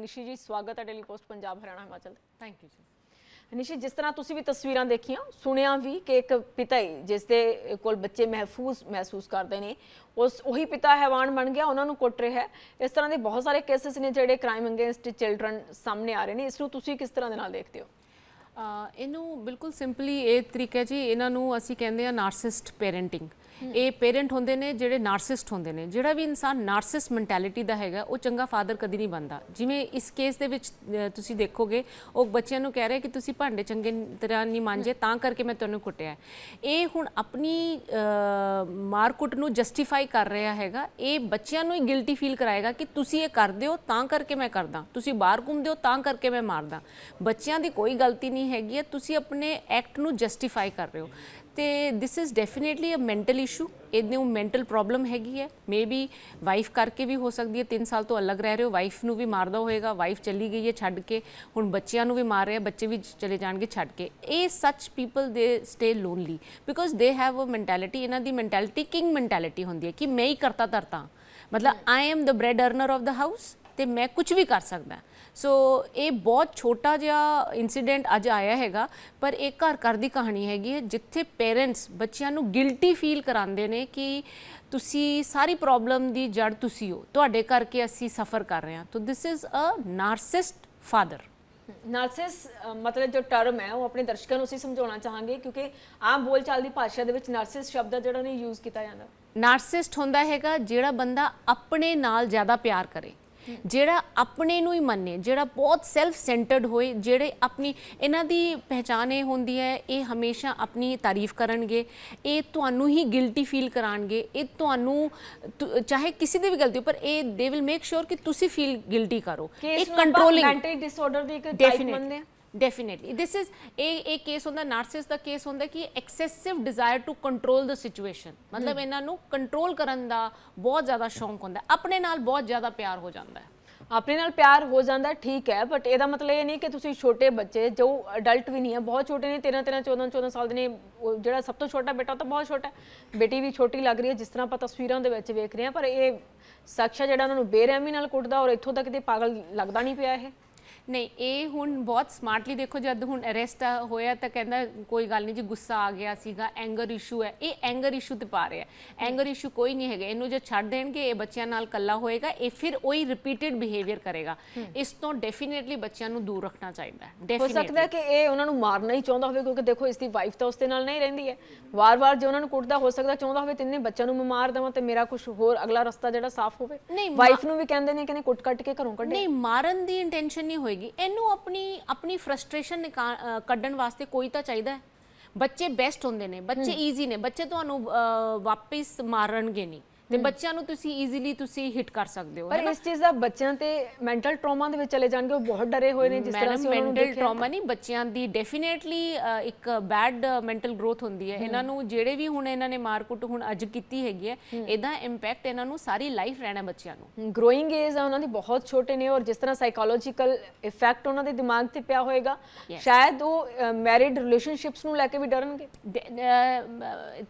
ਨਿਸ਼ੀ ਜੀ ਸਵਾਗਤ ਹੈ Daily Post Punjab Haryana Himachal thank you ji Nishi ਜਿਸ ਤਰ੍ਹਾਂ ਤੁਸੀਂ ਵੀ ਤਸਵੀਰਾਂ ਦੇਖੀਆਂ ਸੁਣਿਆ ਵੀ ਕਿ ਇੱਕ ਪਿਤਾ ਹੀ ਜਿਸ ਦੇ ਕੋਲ ਬੱਚੇ ਮਹਿਫੂਜ਼ ਮਹਿਸੂਸ ਕਰਦੇ ਨੇ ਉਸ ਉਹੀ ਪਿਤਾ ਹੈਵਾਨ ਬਣ ਗਿਆ ਉਹਨਾਂ ਨੂੰ ਕੁੱਟ ਰਿਹਾ ਹੈ ਇਸ ਤਰ੍ਹਾਂ ਦੇ ਬਹੁਤ ਸਾਰੇ ਕੇਸਸ ਨੇ ਜਿਹੜੇ ਕ੍ਰਾਈਮ ਅਗੇਂਸਟ ਚਿਲਡਰਨ ਸਾਹਮਣੇ ਆ ਰਹੇ ਨੇ ਇਸ ਨੂੰ ਤੁਸੀਂ ਕਿਸ ਤਰ੍ਹਾਂ ਦੇ ਨਾਲ ਦੇਖਦੇ ਹੋ ਇਹਨੂੰ ਬਿਲਕੁਲ ਸਿੰਪਲੀ ਇਹ ਤਰੀਕਾ ਜੀ ਇਹਨਾਂ ਨੂੰ ਅਸੀਂ ਕਹਿੰਦੇ ਆ ਨਾਰਸਿਸਟ ਪੇਰੈਂਟਿੰਗ ਇਹ ਪੇਰੈਂਟ ਹੁੰਦੇ ਨੇ ਜਿਹੜੇ ਨਾਰਸਿਸਟ ਹੁੰਦੇ ਨੇ ਜਿਹੜਾ ਵੀ ਇਨਸਾਨ ਨਾਰਸਿਸ ਮੈਂਟੈਲਿਟੀ ਦਾ ਹੈਗਾ ਉਹ ਚੰਗਾ ਫਾਦਰ ਕਦੀ ਨਹੀਂ ਬਣਦਾ ਜਿਵੇਂ ਇਸ ਕੇਸ ਦੇ ਵਿੱਚ ਤੁਸੀਂ ਦੇਖੋਗੇ ਉਹ ਬੱਚਿਆਂ ਨੂੰ ਕਹਿ ਰਿਹਾ ਕਿ ਤੁਸੀਂ ਭਾਂਡੇ ਚੰਗੇ ਤਰ੍ਹਾਂ ਨਹੀਂ ਮਾਂਜੇ ਤਾਂ ਕਰਕੇ ਮੈਂ ਤੁਹਾਨੂੰ ਕੁੱਟਿਆ ਇਹ ਹੁਣ ਆਪਣੀ ਮਾਰਕੁੱਟ ਨੂੰ ਜਸਟੀਫਾਈ ਕਰ ਰਿਹਾ ਹੈਗਾ ਇਹ ਬੱਚਿਆਂ ਨੂੰ ਹੀ ਗਿਲਟੀ ਫੀਲ ਕਰਾਏਗਾ ਕਿ ਤੁਸੀਂ ਇਹ ਕਰਦੇ ਹੋ ਤਾਂ ਕਰਕੇ ਮੈਂ ਕਰਦਾ ਤੁਸੀਂ ਬਾਹਰ ਘੁੰਮਦੇ ਹੋ ਤਾਂ ਕਰਕੇ ਮੈਂ ਮਾਰਦਾ ਬੱਚਿਆਂ ਦੀ ਕੋਈ ਗਲਤੀ ਨਹੀਂ ਹੈਗੀ ਤੁਸੀਂ ਆਪਣੇ ਐਕਟ ਨੂੰ ਜਸਟੀਫਾਈ ਕਰ ਰਹੇ ਹੋ ਤੇ this is definitely a mental issue ਉਹ ਮੈਂਟਲ ਪ੍ਰੋਬਲਮ ਹੈਗੀ ਹੈ ਮੇਬੀ ਵਾਈਫ ਕਰਕੇ ਵੀ ਹੋ ਸਕਦੀ ਹੈ 3 ਸਾਲ ਤੋਂ ਅਲੱਗ ਰਹਿ ਰਹੇ ਹੋ ਵਾਈਫ ਨੂੰ ਵੀ ਮਾਰਦਾ ਹੋਏਗਾ ਵਾਈਫ ਚਲੀ ਗਈ ਹੈ ਛੱਡ ਕੇ ਹੁਣ ਬੱਚਿਆਂ ਨੂੰ ਵੀ ਮਾਰ ਰਿਹਾ ਬੱਚੇ ਵੀ ਚਲੇ ਜਾਣਗੇ ਛੱਡ ਕੇ ਇਹ such people they stay lonely because they have a mentality ਇਹਨਾਂ ਦੀ ਮੈਂਟੈਲਿਟੀ ਕਿੰਗ ਮੈਂਟੈਲਿਟੀ ਹੁੰਦੀ ਹੈ ਕਿ ਮੈਂ ਹੀ ਕਰਤਾ ਧਰਤਾ ਮਤਲਬ I am the bread earner of the house ਤੇ ਮੈਂ ਕੁਝ ਵੀ ਕਰ ਸਕਦਾ ਸੋ ਇਹ ਬਹੁਤ ਛੋਟਾ ਜਿਹਾ ਇਨਸੀਡੈਂਟ ਅੱਜ ਆਇਆ ਹੈਗਾ ਪਰ ਇਹ ਘਰ ਘਰ ਦੀ ਕਹਾਣੀ ਹੈਗੀ ਹੈ ਜਿੱਥੇ ਪੇਰੈਂਟਸ ਬੱਚਿਆਂ ਨੂੰ ਗਿਲਟੀ ਫੀਲ ਕਰਾਉਂਦੇ ਨੇ ਕਿ ਤੁਸੀਂ ਸਾਰੀ ਪ੍ਰੋਬਲਮ ਦੀ ਜੜ ਤੁਸੀਂ ਹੋ ਤੁਹਾਡੇ ਕਰਕੇ ਅਸੀਂ ਸਫਰ ਕਰ ਰਹੇ ਹਾਂ ਤੋ ਦਿਸ ਇਜ਼ ਅ ਨਾਰਸਿਸਟ ਫਾਦਰ ਨਾਰਸਿਸ ਮਤਲਬ ਜੋ ਟਰਮ ਹੈ ਉਹ ਆਪਣੇ ਦਰਸ਼ਕਾਂ ਨੂੰ ਅਸੀਂ ਸਮਝਾਉਣਾ ਚਾਹਾਂਗੇ ਕਿਉਂਕਿ ਆਮ ਬੋਲਚਾਲ ਦੀ ਭਾਸ਼ਾ ਦੇ ਵਿੱਚ ਨਾਰਸਿਸ ਸ਼ਬਦ ਜਿਹੜਾ ਨੇ ਯੂਜ਼ ਕੀਤਾ ਜਾਂਦਾ ਨਾਰਸਿਸਟ ਹੁੰਦਾ ਹੈਗਾ ਜਿਹੜਾ ਬੰਦਾ ਆਪਣੇ ਨਾਲ ਜ਼ਿਆਦਾ ਪਿਆਰ ਕਰੇ ਜਿਹੜਾ ਆਪਣੇ ਨੂੰ ਹੀ ਮੰਨੇ ਜਿਹੜਾ ਬਹੁਤ ਸੈਲਫ ਸੈਂਟਰਡ ਹੋਏ ਜਿਹੜੇ ਆਪਣੀ ਇਹਨਾਂ ਦੀ ਪਹਿਚਾਨ ਇਹ ਹੁੰਦੀ ਹੈ ਇਹ ਹਮੇਸ਼ਾ ਆਪਣੀ ਤਾਰੀਫ ਕਰਨਗੇ ਇਹ ਤੁਹਾਨੂੰ ਹੀ ਗਿਲਟੀ ਫੀਲ ਕਰਾਣਗੇ ਇਹ ਤੁਹਾਨੂੰ ਚਾਹੇ ਕਿਸੇ ਦੀ ਵੀ ਗਲਤੀ ਉੱਪਰ ਇਹ ਦੇ ਵਿਲ ਮੇਕ ਸ਼ੋਰ ਕਿ ਤੁਸੀਂ ਫੀਲ ਗਿਲਟੀ ਕਰੋ ਇਹ ਕੰਟਰੋਲਿੰਗ ਮੈਂਟਲ ਡਿਸਆਰਡਰ ਦੀ ਇੱਕ ਟਾਈਪ ਮੰਨਦੇ ਆ ਡੈਫੀਨਿਟਲੀ ਥਿਸ ਇਜ਼ ਇਹ ਇਹ ਕੇਸ ਹੁੰਦਾ ਨਾਰਸਿਸ ਦਾ ਕੇਸ ਹੁੰਦਾ ਕਿ excessive desire to control the situation ਮਤਲਬ ਇਹਨਾਂ ਨੂੰ ਕੰਟਰੋਲ ਕਰਨ ਦਾ ਬਹੁਤ ਜ਼ਿਆਦਾ ਸ਼ੌਂਕ ਹੁੰਦਾ ਆਪਣੇ ਨਾਲ ਬਹੁਤ ਜ਼ਿਆਦਾ ਪਿਆਰ ਹੋ ਜਾਂਦਾ ਹੈ ਆਪਣੇ ਨਾਲ ਪਿਆਰ ਹੋ ਜਾਂਦਾ ਠੀਕ ਹੈ ਬਟ ਇਹਦਾ ਮਤਲਬ ਇਹ ਨਹੀਂ ਕਿ ਤੁਸੀਂ ਛੋਟੇ ਬੱਚੇ ਜੋ ਅਡਲਟ ਵੀ ਨਹੀਂ ਹੈ ਬਹੁਤ ਛੋਟੇ ਨੇ 13 13 14 14 ਸਾਲ ਦੇ ਨੇ ਜਿਹੜਾ ਸਭ ਤੋਂ ਛੋਟਾ ਬੇਟਾ ਤਾਂ ਬਹੁਤ ਛੋਟਾ ਬੇਟੀ ਵੀ ਛੋਟੀ ਲੱਗ ਰਹੀ ਹੈ ਜਿਸ ਤਰ੍ਹਾਂ ਆਪਾਂ ਤਸਵੀਰਾਂ ਦੇ ਵਿੱਚ ਵੇਖ ਰਹੇ ਹਾਂ ਪਰ ਇਹ ਸਖਸ਼ਾ ਜਿਹੜਾ ਉਹਨਾਂ ਨੂੰ ਬੇਰਹਿਮੀ ਨਾਲ ਕੁੱਟਦਾ ਔਰ ਇੱਥੋਂ ਤੱਕ ਤੇ ਪਾਗਲ ਲੱਗਦਾ ਨਹੀਂ ਪਿਆ ਇਹ ਨਹੀਂ ਇਹ ਹੁਣ ਬਹੁਤ ਸਮਾਰਟਲੀ ਦੇਖੋ ਜਦ ਹੁਣ ਅਰੈਸਟ ਹੋਇਆ ਤਾਂ ਕਹਿੰਦਾ ਕੋਈ ਗੱਲ ਨਹੀਂ ਜੀ ਗੁੱਸਾ ਆ ਗਿਆ ਸੀਗਾ ਐਂਗਰ ਇਸ਼ੂ ਹੈ ਇਹ ਐਂਗਰ ਇਸ਼ੂ ਤੇ ਪਾ ਰਿਹਾ ਐਂਗਰ ਇਸ਼ੂ ਕੋਈ ਨਹੀਂ ਹੈਗਾ ਇਹਨੂੰ ਜੇ ਛੱਡ ਦੇਣਗੇ ਇਹ ਬੱਚਿਆਂ ਨਾਲ ਕੱਲਾ ਹੋਏਗਾ ਇਹ ਫਿਰ ਉਹੀ ਰਿਪੀਟਿਡ ਬਿਹੇਵੀਅਰ ਕਰੇਗਾ ਇਸ ਤੋਂ ਡੈਫੀਨਿਟਲੀ ਬੱਚਿਆਂ ਨੂੰ ਦੂਰ ਰੱਖਣਾ ਚਾਹੀਦਾ ਹੈ ਹੋ ਸਕਦਾ ਹੈ ਕਿ ਇਹ ਉਹਨਾਂ ਨੂੰ ਮਾਰਨਾ ਹੀ ਚਾਹੁੰਦਾ ਹੋਵੇ ਕਿਉਂਕਿ ਦੇਖੋ ਇਸ ਦੀ ਵਾਈਫ ਤਾਂ ਉਸ ਦੇ ਨਾਲ ਨਹੀਂ ਰਹਿੰਦੀ ਹੈ ਵਾਰ-ਵਾਰ ਜੇ ਉਹਨਾਂ ਨੂੰ ਕੁੱਟਦਾ ਹੋ ਸਕਦਾ ਚਾਹੁੰਦਾ ਹੋਵੇ ਤਿੰਨੇ ਬੱਚਿਆਂ ਨੂੰ ਮਾਰ ਦਵਾਂ ਤੇ ਮੇਰਾ ਕੁਝ ਹੋਰ ਅਗਲਾ ਰਸਤਾ ਜਿਹੜਾ ਸਾਫ਼ ਹੋਵੇ ਵਾਈਫ ਨੂੰ ਵੀ ਕਹਿੰਦੇ ਨੇ ਕਿ ਨੇ ਕੁੱਟ-ਕੱਟ ਕੇ ਘਰੋਂ ਕੱਢੇ ਨਹੀਂ ਮਾਰਨ ਦੀ ਇੰਟੈਂਸ਼ਨ ਨਹੀਂ ਹੋਈ ਹੋਏਗੀ ਇਹਨੂੰ ਆਪਣੀ ਆਪਣੀ ਫਰਸਟ੍ਰੇਸ਼ਨ ਕੱਢਣ ਵਾਸਤੇ ਕੋਈ ਤਾਂ ਚਾਹੀਦਾ ਹੈ ਬੱਚੇ ਬੈਸਟ ਹੁੰਦੇ ਨੇ ਬੱਚੇ ਈਜ਼ੀ ਨੇ ਬੱਚੇ ਤੁਹਾਨੂੰ ਵਾਪਸ ਮਾਰਨਗੇ ਨਹੀਂ ਤੇ ਬੱਚਿਆਂ ਨੂੰ ਤੁਸੀਂ ਈਜ਼ੀਲੀ ਤੁਸੀਂ ਹਿੱਟ ਕਰ ਸਕਦੇ ਹੋ ਪਰ ਇਸ ਚੀਜ਼ ਦਾ ਬੱਚਿਆਂ ਤੇ ਮੈਂਟਲ ਟਰਾਮਾ ਦੇ ਵਿੱਚ ਚਲੇ ਜਾਣਗੇ ਉਹ ਬਹੁਤ ਡਰੇ ਹੋਏ ਨੇ ਜਿਸ ਤਰ੍ਹਾਂ ਸੀ ਮੈਂਟਲ ਟਰਾਮਾ ਨਹੀਂ ਬੱਚਿਆਂ ਦੀ ਡੈਫੀਨੇਟਲੀ ਇੱਕ ਬੈਡ ਮੈਂਟਲ ਗਰੋਥ ਹੁੰਦੀ ਹੈ ਇਹਨਾਂ ਨੂੰ ਜਿਹੜੇ ਵੀ ਹੁਣ ਇਹਨਾਂ ਨੇ ਮਾਰਕੁੱਟ ਹੁਣ ਅੱਜ ਕੀਤੀ ਹੈਗੀ ਹੈ ਇਹਦਾ ਇੰਪੈਕਟ ਇਹਨਾਂ ਨੂੰ ਸਾਰੀ ਲਾਈਫ ਰਹਿਣਾ ਬੱਚਿਆਂ ਨੂੰ ਗਰੋਇੰਗ ਏਜ ਆ ਉਹਨਾਂ ਦੀ ਬਹੁਤ ਛੋਟੇ ਨੇ ਔਰ ਜਿਸ ਤਰ੍ਹਾਂ ਸਾਈਕੋਲੋਜੀਕਲ ਇਫੈਕਟ ਉਹਨਾਂ ਦੇ ਦਿਮਾਗ ਤੇ ਪਿਆ ਹੋਏਗਾ ਸ਼ਾਇਦ ਉਹ ਮੈਰਿਡ ਰਿਲੇਸ਼ਨਸ਼ਿਪਸ ਨੂੰ ਲੈ ਕੇ ਵੀ ਡਰਨਗੇ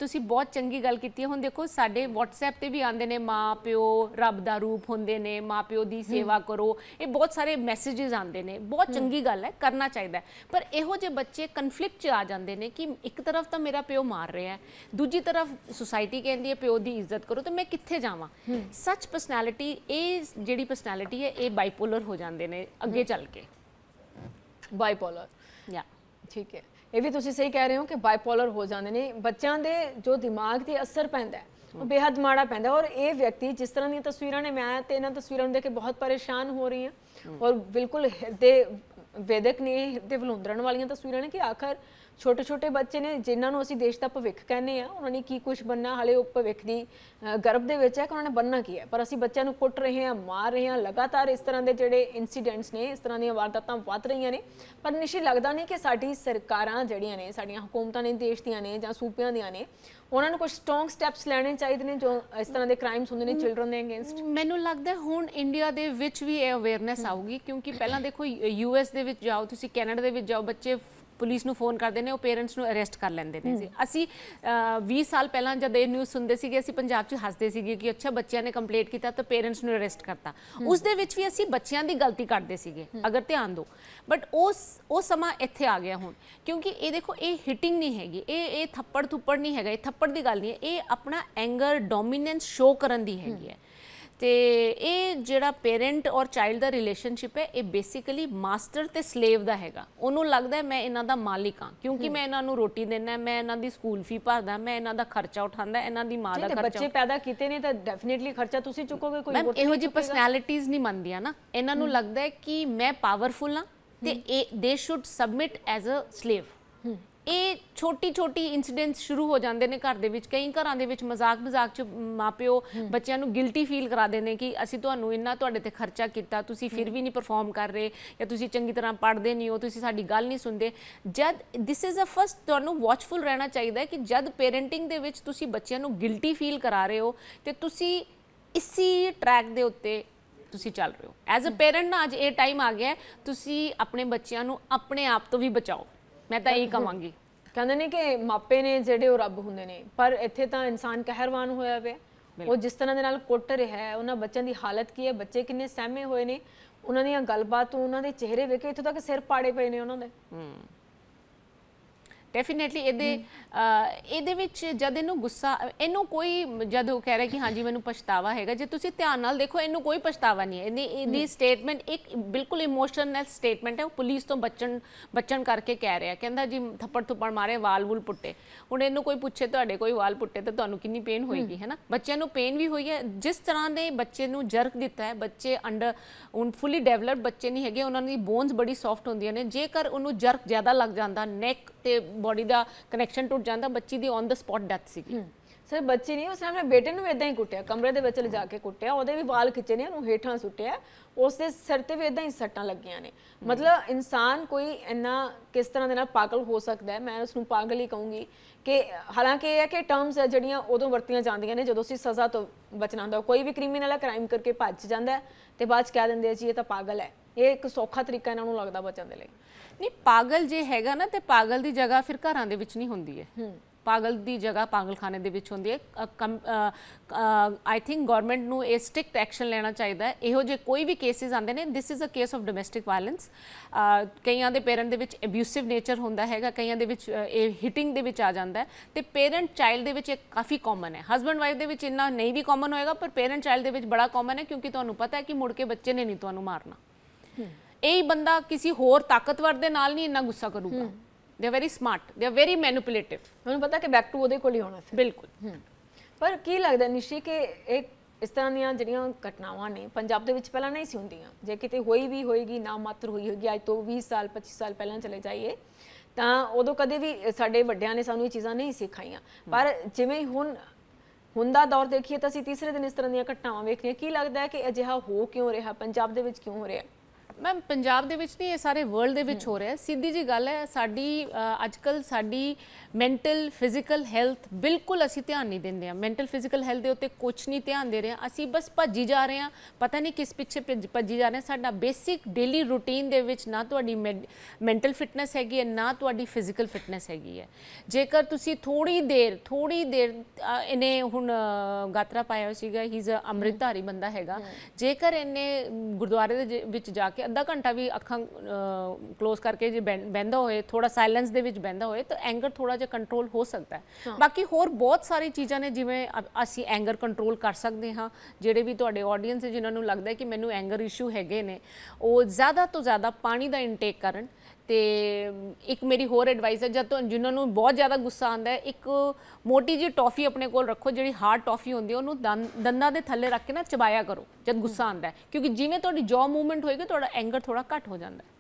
ਤੁਸੀਂ ਬਹੁਤ ਚੰਗੀ ਗੱਲ ਕੀਤੀ ਹੈ ਹੁਣ ਦੇਖੋ ਸਾਡੇ WhatsApp ਤੇ ਵੀ ਆਉਂਦੇ ਨੇ ਮਾਂ ਪਿਓ ਰੱਬ ਦਾ ਰੂਪ ਹੁੰਦੇ ਨੇ ਮਾਂ ਪਿਓ ਦੀ ਸੇਵਾ ਕਰੋ ਇਹ ਬਹੁਤ ਸਾਰੇ ਮੈਸੇजेस ਆਉਂਦੇ ਨੇ ਬਹੁਤ ਚੰਗੀ ਗੱਲ ਹੈ ਕਰਨਾ ਚਾਹੀਦਾ ਪਰ ਇਹੋ ਜੇ ਬੱਚੇ ਕਨਫਲਿਕਟ 'ਚ ਆ ਜਾਂਦੇ ਨੇ ਕਿ ਇੱਕ ਤਰਫ ਤਾਂ ਮੇਰਾ ਪਿਓ ਮਾਰ ਰਿਹਾ ਹੈ ਦੂਜੀ ਤਰਫ ਸੋਸਾਇਟੀ ਕਹਿੰਦੀ ਹੈ ਪਿਓ ਦੀ ਇੱਜ਼ਤ ਕਰੋ ਤੇ ਮੈਂ ਕਿੱਥੇ ਜਾਵਾਂ ਸੱਚ ਪਰਸਨੈਲਿਟੀ ਇਹ ਜਿਹੜੀ ਪਰਸਨੈਲਿਟੀ ਹੈ ਇਹ ਬਾਈਪੋਲਰ ਹੋ ਜਾਂਦੇ ਨੇ ਅੱਗੇ ਚੱਲ ਕੇ ਬਾਈਪੋਲਰ ਯਾ ਠੀਕ ਹੈ ਇਹ ਵੀ ਤੁਸੀਂ ਸਹੀ ਕਹਿ ਰਹੇ ਹੋ ਕਿ ਬਾਈਪੋਲਰ ਹੋ ਜਾਂਦੇ ਨੇ ਬੱਚਿਆਂ ਦੇ ਜੋ ਦਿਮਾਗ ਤੇ ਅਸਰ ਪੈਂਦਾ ਹੈ ਉਹ ਬੇहद ਮਾੜਾ ਪੈਂਦਾ ਔਰ ਇਹ ਵਿਅਕਤੀ ਜਿਸ ਤਰ੍ਹਾਂ ਦੀਆਂ ਤਸਵੀਰਾਂ ਨੇ ਮੈਂ ਤੇ ਇਹਨਾਂ ਤਸਵੀਰਾਂ ਨੂੰ ਦੇਖ ਕੇ ਬਹੁਤ ਪਰੇਸ਼ਾਨ ਹੋ ਰਹੀ ਹਾਂ ਔਰ ਬਿਲਕੁਲ ਦੇ ਵੇਦਕ ਨੇ ਤੇ ਵਲੁੰਦਰਨ ਵਾਲੀਆਂ ਤਸਵੀਰਾਂ ਨੇ ਕਿ ਆਖਰ ਛੋਟੇ ਛੋਟੇ ਬੱਚੇ ਨੇ ਜਿਨ੍ਹਾਂ ਨੂੰ ਅਸੀਂ ਦੇਸ਼ ਦਾ ਭਵਿੱਖ ਕਹਿੰਦੇ ਆ ਉਹਨਾਂ ਨੇ ਕੀ ਕੁਝ ਬੰਨਾ ਹਲੇ ਉਹ ਭਵਿੱਖ ਦੀ ਗਰਭ ਦੇ ਵਿੱਚ ਹੈ ਕਿ ਉਹਨਾਂ ਨੇ ਬੰਨਾ ਕੀ ਹੈ ਪਰ ਅਸੀਂ ਬੱਚਿਆਂ ਨੂੰ ਕੁੱਟ ਰਹੇ ਹਾਂ ਮਾਰ ਰਹੇ ਹਾਂ ਲਗਾਤਾਰ ਇਸ ਤਰ੍ਹਾਂ ਦੇ ਜਿਹੜੇ ਇਨਸੀਡੈਂਟਸ ਨੇ ਇਸ ਤਰ੍ਹਾਂ ਦੀਆਂ ਵਾਰਦਾਤਾਂ ਵੱਧ ਰਹੀਆਂ ਨੇ ਪਰ ਨਿਸ਼ਚਿਤ ਲੱਗਦਾ ਨਹੀਂ ਕਿ ਸਾਡੀ ਸਰਕਾਰਾਂ ਜਿਹੜੀਆਂ ਨੇ ਸਾਡੀਆਂ ਹਕੂਮਤਾਂ ਨੇ ਦੇਸ਼ ਦੀਆਂ ਨੇ ਜਾਂ ਸੂਬਿਆਂ ਦੀਆਂ ਨੇ ਉਹਨਾਂ ਨੂੰ ਕੁਝ ਸਟਰੋਂਗ ਸਟੈਪਸ ਲੈਣੇ ਚਾਹੀਦੇ ਨੇ ਜੋ ਇਸ ਤਰ੍ਹਾਂ ਦੇ ਕ੍ਰਾਈਮਸ ਹੁੰਦੇ ਨੇ ਚਿਲड्रन ਦੇ ਅਗੇਂਸਟ ਮੈਨੂੰ ਲੱਗਦਾ ਹੁਣ ਇੰਡੀਆ ਦੇ ਵਿੱਚ ਵੀ ਇਹ ਅਵੇਅਰਨੈਸ ਆਊਗੀ ਕਿਉਂਕਿ ਪਹਿਲਾਂ ਦੇਖੋ ਯੂਐਸ ਦੇ ਵਿੱਚ ਜਾਓ ਤੁਸੀਂ ਕੈਨੇਡਾ ਦੇ ਵਿੱਚ ਜਾਓ ਬੱਚੇ ਪੁਲਿਸ ਨੂੰ ਫੋਨ ਕਰਦੇ ਨੇ ਉਹ ਪੇਰੈਂਟਸ ਨੂੰ ਅਰੈਸਟ ਕਰ ਲੈਂਦੇ ਨੇ ਜੀ ਅਸੀਂ 20 ਸਾਲ ਪਹਿਲਾਂ ਜਦ ਇਹ ਨਿਊਜ਼ ਸੁਣਦੇ ਸੀਗੇ ਅਸੀਂ ਪੰਜਾਬ 'ਚ ਹੱਸਦੇ ਸੀਗੇ ਕਿ ਅੱਛਾ ਬੱਚਿਆਂ ਨੇ ਕੰਪਲੀਟ ਕੀਤਾ ਤਾਂ ਪੇਰੈਂਟਸ ਨੂੰ ਅਰੈਸਟ ਕਰਤਾ ਉਸ ਦੇ ਵਿੱਚ ਵੀ ਅਸੀਂ ਬੱਚਿਆਂ ਦੀ ਗਲਤੀ ਕੱਢਦੇ ਸੀਗੇ ਅਗਰ ਧਿਆਨ ਦਿਓ ਬਟ ਉਸ ਉਹ ਸਮਾਂ ਇੱਥੇ ਆ ਗਿਆ ਹੁਣ ਕਿਉਂਕਿ ਇਹ ਦੇਖੋ ਇਹ ਹਿਟਿੰਗ ਨਹੀਂ ਹੈਗੀ ਇਹ ਇਹ ਥੱਪੜ ਥੁੱਪੜ ਨਹੀਂ ਹੈਗਾ ਇਹ ਥੱਪੜ ਦੀ ਗੱਲ ਨਹੀਂ ਹੈ ਇਹ ਆਪਣਾ ਐਂਗਰ ਡੋਮੀਨੈਂਸ ਸ਼ੋ ਕਰਨ ਦੀ ਹੈਗੀ ਹੈ ਤੇ ਇਹ ਜਿਹੜਾ ਪੇਰੈਂਟ ਔਰ ਚਾਈਲਡ ਦਾ ਰਿਲੇਸ਼ਨਸ਼ਿਪ ਹੈ ਇਹ ਬੇਸਿਕਲੀ ਮਾਸਟਰ ਤੇ ਸਲੇਵ ਦਾ ਹੈਗਾ ਉਹਨੂੰ ਲੱਗਦਾ ਮੈਂ ਇਹਨਾਂ ਦਾ ਮਾਲਿਕ ਹਾਂ ਕਿਉਂਕਿ ਮੈਂ ਇਹਨਾਂ ਨੂੰ ਰੋਟੀ ਦਿੰਦਾ ਮੈਂ ਇਹਨਾਂ ਦੀ ਸਕੂਲ ਫੀ ਭਰਦਾ ਮੈਂ ਇਹਨਾਂ ਦਾ ਖਰਚਾ ਉਠਾਉਂਦਾ ਇਹਨਾਂ ਦੀ ਮਾਂ ਦਾ ਖਰਚਾ ਬੱਚੇ ਪੈਦਾ ਕੀਤੇ ਨੇ ਤਾਂ ਡੈਫੀਨਿਟਲੀ ਖਰਚਾ ਤੁਸੀਂ ਚੁੱਕੋਗੇ ਕੋਈ ਹੋਰ ਇਹੋ ਜੀ ਪਰਸਨੈਲਿਟੀਆਂ ਨਹੀਂ ਮੰਨਦੀਆਂ ਨਾ ਇਹਨਾਂ ਨੂੰ ਲੱਗਦਾ ਹੈ ਕਿ ਮੈਂ ਪਾਵਰਫੁਲ ਹਾਂ ਤੇ they should submit as a slave ਇਹ ਛੋਟੀ ਛੋਟੀ ਇਨਸੀਡੈਂਟਸ ਸ਼ੁਰੂ ਹੋ ਜਾਂਦੇ ਨੇ ਘਰ ਦੇ ਵਿੱਚ ਕਈ ਘਰਾਂ ਦੇ ਵਿੱਚ ਮਜ਼ਾਕ ਮਜ਼ਾਕ ਚ ਮਾਪਿਓ ਬੱਚਿਆਂ ਨੂੰ ਗਿਲਟੀ ਫੀਲ ਕਰਾ ਦਿੰਦੇ ਕਿ ਅਸੀਂ ਤੁਹਾਨੂੰ ਇੰਨਾ ਤੁਹਾਡੇ ਤੇ ਖਰਚਾ ਕੀਤਾ ਤੁਸੀਂ ਫਿਰ ਵੀ ਨਹੀਂ ਪਰਫਾਰਮ ਕਰ ਰਹੇ ਜਾਂ ਤੁਸੀਂ ਚੰਗੀ ਤਰ੍ਹਾਂ ਪੜ੍ਹਦੇ ਨਹੀਂ ਹੋ ਤੁਸੀਂ ਸਾਡੀ ਗੱਲ ਨਹੀਂ ਸੁਣਦੇ ਜਦ ਥਿਸ ਇਜ਼ ਅ ਫਸਟ ਤੁਹਾਨੂੰ ਵਾਚਫੁਲ ਰਹਿਣਾ ਚਾਹੀਦਾ ਹੈ ਕਿ ਜਦ ਪੇਰੈਂਟਿੰਗ ਦੇ ਵਿੱਚ ਤੁਸੀਂ ਬੱਚਿਆਂ ਨੂੰ ਗਿਲਟੀ ਫੀਲ ਕਰਾ ਰਹੇ ਹੋ ਤੇ ਤੁਸੀਂ ਇਸੀ ਟਰੈਕ ਦੇ ਉੱਤੇ ਤੁਸੀਂ ਚੱਲ ਰਹੇ ਹੋ ਐਜ਼ ਅ ਪੇਰੈਂਟ ਨਾ ਅੱਜ ਇਹ ਟਾਈਮ ਆ ਗਿਆ ਤੁਸੀਂ ਆਪਣੇ ਬੱਚਿਆਂ ਨੂੰ ਆਪਣੇ ਆਪ ਤੋਂ ਵੀ ਬਚਾਓ ਮੈਂ ਤਾਂ ਇਹੀ ਕਵਾਂਗੀ ਕਹਿੰਦੇ ਨੇ ਕਿ ਮਾਪੇ ਨੇ ਜਿਹੜੇ ਉਹ ਰੱਬ ਹੁੰਦੇ ਨੇ ਪਰ ਇੱਥੇ ਤਾਂ ਇਨਸਾਨ ਕਹਿਰਵਾਨ ਹੋਇਆ ਪਿਆ ਉਹ ਜਿਸ ਤਰ੍ਹਾਂ ਦੇ ਨਾਲ ਕੁੱਟ ਰਿਹਾ ਹੈ ਉਹਨਾਂ ਬੱਚਿਆਂ ਦੀ ਹਾਲਤ ਕੀ ਹੈ ਬੱਚੇ ਕਿੰਨੇ ਸਹਿਮੇ ਹੋਏ ਨੇ ਉਹਨਾਂ ਦੀਆਂ ਗੱਲਬਾਤ ਉਹਨਾਂ ਦੇ ਚਿਹਰੇ ਵੇਖੇ ਇੱਥੋਂ ਤੱਕ ਸਿਰ ਪਾੜੇ ਪਏ ਨੇ ਉਹਨਾਂ ਦੇ ਹੂੰ ਡੈਫੀਨਿਟਲੀ ਇਹਦੇ ਇਹਦੇ ਵਿੱਚ ਜਦ ਇਹਨੂੰ ਗੁੱਸਾ ਇਹਨੂੰ ਕੋਈ ਜਦ ਉਹ ਕਹਿ ਰਿਹਾ ਕਿ ਹਾਂਜੀ ਮੈਨੂੰ ਪਛਤਾਵਾ ਹੈਗਾ ਜੇ ਤੁਸੀਂ ਧਿਆਨ ਨਾਲ ਦੇਖੋ ਇਹਨੂੰ ਕੋਈ ਪਛਤਾਵਾ ਨਹੀਂ ਹੈ ਇਹਦੀ ਇਹਦੀ ਸਟੇਟਮੈਂਟ ਇੱਕ ਬਿਲਕੁਲ ਇਮੋਸ਼ਨਲ ਸਟੇਟਮੈਂਟ ਹੈ ਉਹ ਪੁਲਿਸ ਤੋਂ ਬਚਣ ਬਚਣ ਕਰਕੇ ਕਹਿ ਰਿਹਾ ਕਹਿੰਦਾ ਜੀ ਥੱਪੜ ਥੁੱਪੜ ਮਾਰੇ ਵਾਲ ਵੂਲ ਪੁੱਟੇ ਹੁਣ ਇਹਨੂੰ ਕੋਈ ਪੁੱਛੇ ਤੁਹਾਡੇ ਕੋਈ ਵਾਲ ਪੁੱਟੇ ਤਾਂ ਤੁਹਾਨੂੰ ਕਿੰਨੀ ਪੇਨ ਹੋਏਗੀ ਹੈਨਾ ਬੱਚਿਆਂ ਨੂੰ ਪੇਨ ਵੀ ਹੋਈ ਹੈ ਜਿਸ ਤਰ੍ਹਾਂ ਦੇ ਬੱਚੇ ਨੂੰ ਜਰਕ ਦਿੱਤਾ ਹੈ ਬੱਚੇ ਅੰਡਰ ਹੁਣ ਫੁੱਲੀ ਡਿਵੈਲਪਡ ਬੱਚੇ ਨਹੀਂ ਹੈਗੇ ਉਹਨਾਂ ਦੀ ਬੋਨਸ ਬੜੀ ਸੌਫਟ ਹੁੰਦੀਆਂ ਨੇ ਜੇਕਰ ਉਹਨੂੰ ਜਰਕ ਜ਼ਿਆਦਾ ਲੱਗ ਜਾਂਦਾ ਨੈਕ ਤੇ ਬੋਡੀ ਦਾ ਕਨੈਕਸ਼ਨ ਟੁੱਟ ਜਾਂਦਾ ਬੱਚੀ ਦੀ ਔਨ ਦਾ ਸਪੌਟ ਡੈਥ ਸੀ ਸਰ ਬੱਚੀ ਨਹੀਂ ਨੇ ਆਪਣੇ ਬੇਟੇ ਨੂੰ ਇਦਾਂ ਹੀ ਕੁੱਟਿਆ ਕਮਰੇ ਦੇ ਵਿੱਚ ਲਿਜਾ ਕੇ ਕੁੱਟਿਆ ਉਹਦੇ ਵੀ ਵਾਲ ਖਿੱਚੇ ਨੇ ਉਹਨੂੰ ਹੇਠਾਂ ਸੁੱਟਿਆ ਉਸ ਦੇ ਸਿਰ ਤੇ ਵੀ ਇਦਾਂ ਹੀ ਸੱਟਾਂ ਲੱਗੀਆਂ ਨੇ ਮਤਲਬ ਇਨਸਾਨ ਕੋਈ ਇੰਨਾ ਕਿਸ ਤਰ੍ਹਾਂ ਦੇ ਨਾਲ ਪਾਗਲ ਹੋ ਸਕਦਾ ਹੈ ਮੈਂ ਉਸ ਨੂੰ ਪਾਗਲ ਹੀ ਕਹੂੰਗੀ ਕਿ ਹਾਲਾਂਕਿ ਇਹ ਹੈ ਕਿ ਟਰਮਸ ਹੈ ਜਿਹੜੀਆਂ ਉਦੋਂ ਵਰਤੀਆਂ ਜਾਂਦੀਆਂ ਨੇ ਜਦੋਂ ਅਸੀਂ ਸਜ਼ਾ ਤੋਂ ਬਚਣਾ ਹੁੰਦਾ ਕੋਈ ਵੀ ਕ੍ਰਿਮੀਨਲ ਹੈ ਕ੍ਰਾਈਮ ਕਰਕੇ ਭੱਜ ਜਾਂਦਾ ਤੇ ਬਾਅਦ ਚ ਕਹਿ ਦਿੰਦੇ ਆ ਜੀ ਇਹ ਤਾਂ ਪਾਗਲ ਹੈ ਇਹ ਇੱਕ ਸੌਖਾ ਤਰੀਕਾ ਇਹਨਾਂ ਨੂੰ ਲੱਗਦਾ ਬੱਚਿਆਂ ਦੇ ਲਈ ਨਹੀਂ ਪਾਗਲ ਜੇ ਹੈਗਾ ਨਾ ਤੇ ਪਾਗਲ ਦੀ ਜਗ੍ਹਾ ਫਿਰ ਘਰਾਂ ਦੇ ਵਿੱਚ ਨਹੀਂ ਹੁੰਦੀ ਹੈ ਪਾਗਲ ਦੀ ਜਗ੍ਹਾ ਪਾਗਲਖਾਨੇ ਦੇ ਵਿੱਚ ਹੁੰਦੀ ਹੈ ਆਈ ਥਿੰਕ ਗਵਰਨਮੈਂਟ ਨੂੰ ਇਹ ਸਟ੍ਰਿਕਟ ਐਕਸ਼ਨ ਲੈਣਾ ਚਾਹੀਦਾ ਹੈ ਇਹੋ ਜੇ ਕੋਈ ਵੀ ਕੇਸਿਸ ਆਉਂਦੇ ਨੇ this is a case of domestic violence ਕਈਆਂ ਦੇ ਪੇਰੈਂਟ ਦੇ ਵਿੱਚ ਅਬਿਊਸਿਵ ਨੇਚਰ ਹੁੰਦਾ ਹੈਗਾ ਕਈਆਂ ਦੇ ਵਿੱਚ ਇਹ ਹਿਟਿੰਗ ਦੇ ਵਿੱਚ ਆ ਜਾਂਦਾ ਹੈ ਤੇ ਪੇਰੈਂਟ ਚਾਈਲਡ ਦੇ ਵਿੱਚ ਇਹ ਕਾਫੀ ਕਾਮਨ ਹੈ ਹਸਬੰਡ ਵਾਈਫ ਦੇ ਵਿੱਚ ਇੰਨਾ ਨਹੀਂ ਵੀ ਕਾਮਨ ਹੋਏਗਾ ਪਰ ਪੇਰੈਂਟ ਚਾਈਲਡ ਦੇ ਵਿੱਚ ਬੜਾ ਕਾਮਨ ਹੈ ਕਿਉਂਕਿ ਤੁਹਾਨੂੰ ਪਤਾ ਹੈ ਕਿ ਮੁੜ ਕੇ ਬੱਚੇ ਨੇ ਨਹੀਂ ਤੁਹਾਨੂੰ ਮਾਰਨਾ ਇਹ ਬੰਦਾ ਕਿਸੇ ਹੋਰ ਤਾਕਤਵਰ ਦੇ ਨਾਲ ਨਹੀਂ ਇੰਨਾ ਗੁੱਸਾ ਕਰੂਗਾ they are very smart they are very manipulative ਉਹਨੂੰ ਪਤਾ ਕਿ ਬੈਕ ਟੂ ਉਹਦੇ ਕੋਲ ਹੀ ਹੋਣਾ ਫਿਰ ਬਿਲਕੁਲ ਪਰ ਕੀ ਲੱਗਦਾ ਨਿਸ਼ੀ ਕਿ ਇੱਕ ਇਸ ਤਰ੍ਹਾਂ ਦੀਆਂ ਜਿਹੜੀਆਂ ਘਟਨਾਵਾਂ ਨੇ ਪੰਜਾਬ ਦੇ ਵਿੱਚ ਪਹਿਲਾਂ ਨਹੀਂ ਸੀ ਹੁੰਦੀਆਂ ਜੇ ਕਿਤੇ ਹੋਈ ਵੀ ਹੋਏਗੀ ਨਾ ਮਾਤਰ ਹੋਈ ਹੋਗੀ ਅੱਜ ਤੋਂ 20 ਸਾਲ 25 ਸਾਲ ਪਹਿਲਾਂ ਚਲੇ ਜਾਈਏ ਤਾਂ ਉਦੋਂ ਕਦੇ ਵੀ ਸਾਡੇ ਵੱਡਿਆਂ ਨੇ ਸਾਨੂੰ ਇਹ ਚੀਜ਼ਾਂ ਨਹੀਂ ਸਿਖਾਈਆਂ ਪਰ ਜਿਵੇਂ ਹੁਣ ਹੁੰਦਾ ਦੌਰ ਦੇਖੀਏ ਤਾਂ ਅਸੀਂ ਤੀਸਰੇ ਦਿਨ ਇਸ ਤਰ੍ਹਾਂ ਦੀਆਂ ਘਟਨਾਵਾਂ ਹਾਂ ਕੀ ਲੱਗਦਾ ਹੈ ਕਿ ਅਜਿਹਾ ਹੋ ਕਿਉਂ ਰਿਹਾ ਪੰਜਾਬ ਦੇ ਵਿੱਚ ਕਿਉਂ ਹੋ ਰਿਹਾ ਮੈਮ ਪੰਜਾਬ ਦੇ ਵਿੱਚ ਨਹੀਂ ਇਹ ਸਾਰੇ ਵਰਲਡ ਦੇ ਵਿੱਚ ਹੋ ਰਿਹਾ ਸਿੱਧੀ ਜੀ ਗੱਲ ਹੈ ਸਾਡੀ ਅੱਜਕੱਲ ਸਾਡੀ ਮੈਂਟਲ ਫਿਜ਼ੀਕਲ ਹੈਲਥ ਬਿਲਕੁਲ ਅਸੀਂ ਧਿਆਨ ਨਹੀਂ ਦਿੰਦੇ ਆ ਮੈਂਟਲ ਫਿਜ਼ੀਕਲ ਹੈਲਥ ਦੇ ਉੱਤੇ ਕੁਝ ਨਹੀਂ ਧਿਆਨ ਦੇ ਰਹੇ ਅਸੀਂ ਬਸ ਭੱਜੀ ਜਾ ਰਹੇ ਆ ਪਤਾ ਨਹੀਂ ਕਿਸ ਪਿੱਛੇ ਭੱਜੀ ਜਾ ਰਹੇ ਸਾਡਾ ਬੇਸਿਕ ਡੇਲੀ ਰੂਟੀਨ ਦੇ ਵਿੱਚ ਨਾ ਤੁਹਾਡੀ ਮੈਂਟਲ ਫਿਟਨੈਸ ਹੈਗੀ ਹੈ ਨਾ ਤੁਹਾਡੀ ਫਿਜ਼ੀਕਲ ਫਿਟਨੈਸ ਹੈਗੀ ਹੈ ਜੇਕਰ ਤੁਸੀਂ ਥੋੜੀ ਦੇਰ ਥੋੜੀ ਦੇਰ ਇਹਨੇ ਹੁਣ ਗਾਤਰਾ ਪਾਇਆ ਸੀਗਾ ਹੀ ਇਜ਼ ਅਮ੍ਰਿਤਧਾਰੀ ਬੰਦਾ ਹੈਗਾ ਜੇਕਰ ਇਹਨੇ ਗੁਰਦੁਆਰੇ ਦੇ ਵਿੱਚ ਜਾ ਕੇ ਅੱਧਾ ਘੰਟਾ ਵੀ ਅੱਖਾਂ ক্লোਜ਼ ਕਰਕੇ ਜੇ ਬੈੰਦਾ ਹੋਏ ਥੋੜਾ ਸਾਇਲੈਂਸ ਦੇ ਵਿੱਚ ਬੈੰਦਾ ਹੋਏ ਤਾਂ ਐਂਗਰ ਥੋੜਾ ਜਿਹਾ ਕੰਟਰੋਲ ਹੋ ਸਕਦਾ ਹੈ ਬਾਕੀ ਹੋਰ ਬਹੁਤ ਸਾਰੀ ਚੀਜ਼ਾਂ ਨੇ ਜਿਵੇਂ ਅਸੀਂ ਐਂਗਰ ਕੰਟਰੋਲ ਕਰ ਸਕਦੇ ਹਾਂ ਜਿਹੜੇ ਵੀ ਤੁਹਾਡੇ ਆਡੀਅנס ਹੈ ਜਿਨ੍ਹਾਂ ਨੂੰ ਲੱਗਦਾ ਹੈ ਕਿ ਮੈਨੂੰ ਐਂਗਰ ਇਸ਼ੂ ਹੈਗੇ ਨੇ ਉਹ ਜ਼ਿਆਦਾ ਤੋਂ ਜ਼ਿਆਦਾ ਪਾਣੀ ਦਾ ਇਨਟੇਕ ਕਰਨ ਤੇ ਇੱਕ ਮੇਰੀ ਹੋਰ ਐਡਵਾਈਸ ਹੈ ਜਦ ਤੁਹਾਨੂੰ ਜਿਨ੍ਹਾਂ ਨੂੰ ਬਹੁਤ ਜ਼ਿਆਦਾ ਗੁੱਸਾ ਆਉਂਦਾ ਹੈ ਇੱਕ ਮੋਟੀ ਜੀ ਟੌਫੀ ਆਪਣੇ ਕੋਲ ਰੱਖੋ ਜਿਹੜੀ ਹਾਰਡ ਟੌਫੀ ਹੁੰਦੀ ਹੈ ਉਹਨੂੰ ਦੰਦਾਂ ਦੇ ਥੱਲੇ ਰੱਖ ਕੇ ਨਾ ਚਬਾਇਆ ਕਰੋ ਜਦ ਗੁੱਸਾ ਆਉਂਦਾ ਹੈ ਕਿਉਂਕਿ ਜਿਵੇਂ ਤੁਹਾਡੀ ਜੌ ਮੂਵਮੈਂਟ ਹੋਏਗੀ ਤੁਹਾਡਾ ਐਂਗਰ ਥੋੜਾ ਘੱਟ ਹੋ ਜਾਂਦਾ ਹੈ